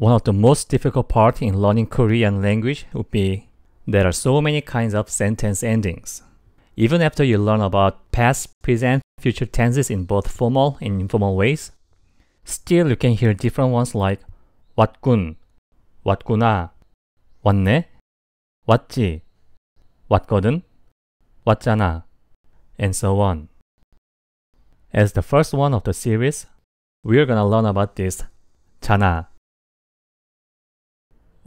One of the most difficult part in learning Korean language would be there are so many kinds of sentence endings. Even after you learn about past, present, future tenses in both formal and informal ways, still you can hear different ones like 왔군, 왔구나, 왔네, 왔지, 왔거든, 왔잖아, and so on. As the first one of the series, we're gonna learn about this 자나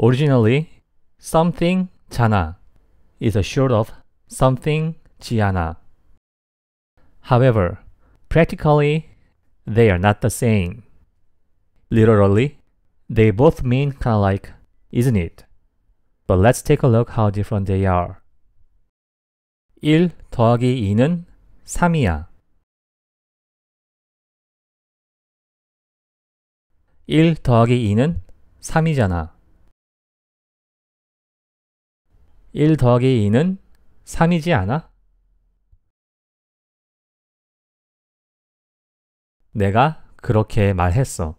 Originally, something Chana is a short of something Chiana. However, practically, they are not the same. Literally, they both mean kinda like, isn't it? But let's take a look how different they are. 1 더하기 2는 3이야. 1 더하기 2는 3이잖아. 1 더하기 2는 3이지 않아? 내가 그렇게 말했어.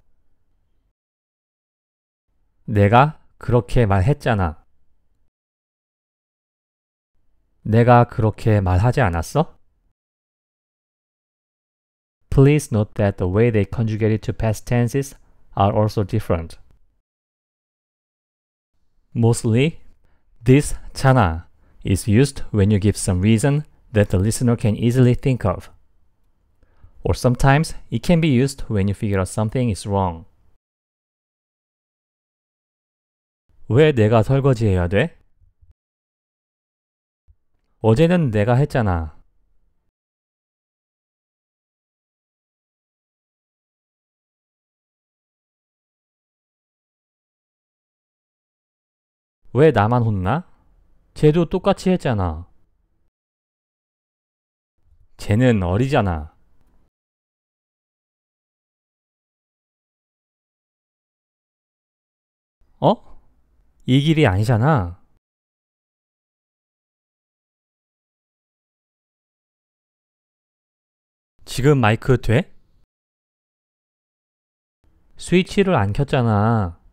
내가 그렇게 말했잖아. 내가 그렇게 말하지 않았어? Please note that the way they conjugated to past tenses are also different. Mostly, This chana is used when you give some reason that the listener can easily think of. Or sometimes it can be used when you figure out something is wrong. 왜 내가 설거지해야 돼? 어제는 내가 했잖아. 왜 나만 혼나? 쟤도 똑같이 했잖아. 쟤는 어리잖아. 어? 이 길이 아니잖아. 지금 마이크 돼? 스위치를 안 켰잖아.